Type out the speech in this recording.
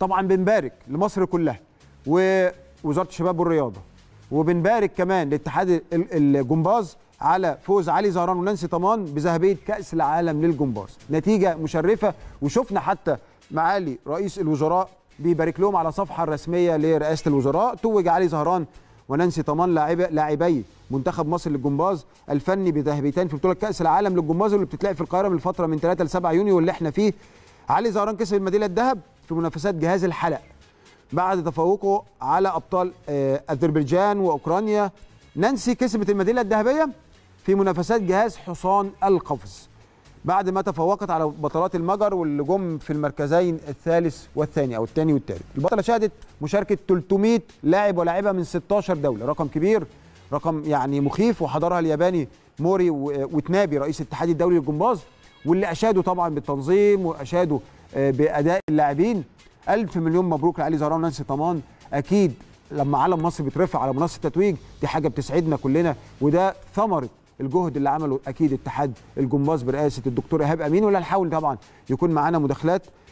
طبعا بنبارك لمصر كلها ووزاره الشباب والرياضه وبنبارك كمان لاتحاد الجمباز على فوز علي زهران ونانسي طمان بذهبيه كاس العالم للجمباز نتيجه مشرفه وشفنا حتى معالي رئيس الوزراء بيبارك لهم على الصفحه الرسميه لرئاسه الوزراء توج علي زهران ونانسي طمان لاعبي منتخب مصر للجمباز الفني بذهبيتين في بطوله كاس العالم للجمباز اللي بتتلعب في القاهره من الفتره من 3 ل 7 يونيو واللي احنا فيه علي زهران كسب الميداليه الذهب في منافسات جهاز الحلق بعد تفوقه على ابطال آه، اذربيجان واوكرانيا نانسي كسبت الميداليه الذهبيه في منافسات جهاز حصان القفز بعد ما تفوقت على بطلات المجر واللي جم في المركزين الثالث والثاني او الثاني والثالث البطله شهدت مشاركه 300 لاعب ولاعبه من 16 دوله رقم كبير رقم يعني مخيف وحضرها الياباني موري وتنابي رئيس الاتحاد الدولي للجمباز واللي اشادوا طبعا بالتنظيم واشادوا آه، باداء اللاعبين الف مليون مبروك لعلي زهران ونانسي طمان اكيد لما علم مصر بيترفع على منصه التتويج دي حاجه بتسعدنا كلنا وده ثمره الجهد اللي عمله اكيد اتحاد الجمباز برئاسه الدكتور ايهاب امين ولا نحاول طبعا يكون معانا مداخلات